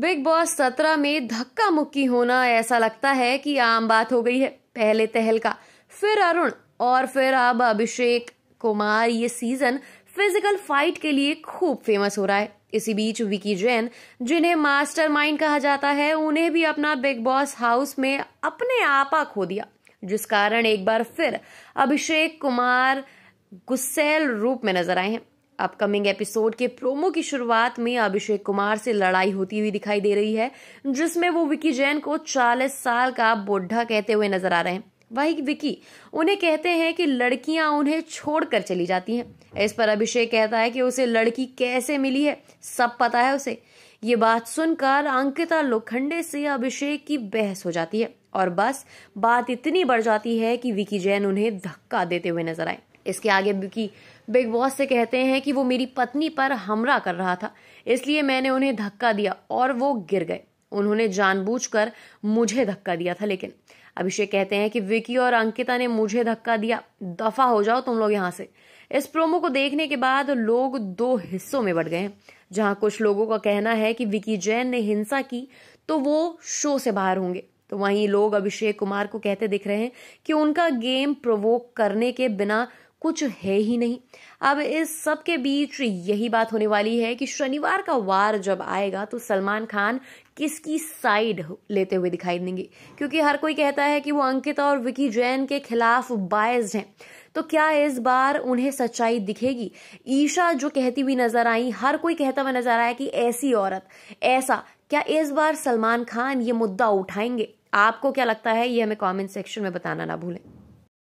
big boss सत्रह में धक्का मुक्की होना ऐसा लगता है कि आम बात हो गई है पहले तहलका फिर अरुण और फिर अब अभिषेक कुमार ये सीजन फिजिकल फाइट के लिए खूब फेमस हो रहा है इसी बीच विकी जैन जिन्हें मास्टरमाइंड कहा जाता है उन्हें भी अपना बिग बॉस हाउस में अपने आपा खो दिया जिस कारण एक बार फिर अभिषेक कुमार गुस्सेल रूप में नजर आए हैं अपकमिंग एपिसोड के प्रोमो की शुरुआत में अभिषेक कुमार से लड़ाई होती हुई दिखाई दे रही है जिसमें वो विकी जैन को 40 साल का बुढ़ा कहते हुए नजर आ रहे हैं वही विकी उन्हें कहते हैं कि लड़कियां उन्हें छोड़कर चली जाती हैं इस पर अभिषेक कहता है कि उसे लड़की कैसे मिली है सब पता है उसे ये बात सुनकर अंकिता लोखंडे से अभिषेक की बहस हो जाती है और बस बात इतनी बढ़ जाती है कि विकी जैन उन्हें धक्का देते हुए नजर आए इसके आगे की बिग बॉस से कहते हैं कि वो मेरी पत्नी पर हमला कर रहा था इसलिए मैंने उन्हें धक्का दिया और वो गिर गए उन्होंने जानबूझकर मुझे धक्का दिया था लेकिन अभिषेक कहते हैं कि विकी और अंकिता ने मुझे धक्का दिया दफा हो जाओ तुम लोग यहाँ से इस प्रोमो को देखने के बाद लोग दो हिस्सों में बढ़ गए हैं जहां कुछ लोगों का कहना है कि विकी जैन ने हिंसा की तो वो शो से बाहर होंगे तो वहीं लोग अभिषेक कुमार को कहते दिख रहे हैं कि उनका गेम प्रोवोक करने के बिना कुछ है ही नहीं अब इस सब के बीच यही बात होने वाली है कि शनिवार का वार जब आएगा तो सलमान खान किसकी साइड लेते हुए दिखाई देंगे क्योंकि हर कोई कहता है कि वो अंकिता और विकी जैन के खिलाफ बायस्ड हैं तो क्या इस बार उन्हें सच्चाई दिखेगी ईशा जो कहती हुई नजर आई हर कोई कहता हुआ नजर आया कि ऐसी औरत ऐसा क्या इस बार सलमान खान ये मुद्दा उठाएंगे आपको क्या लगता है ये हमें कमेंट सेक्शन में बताना ना भूलें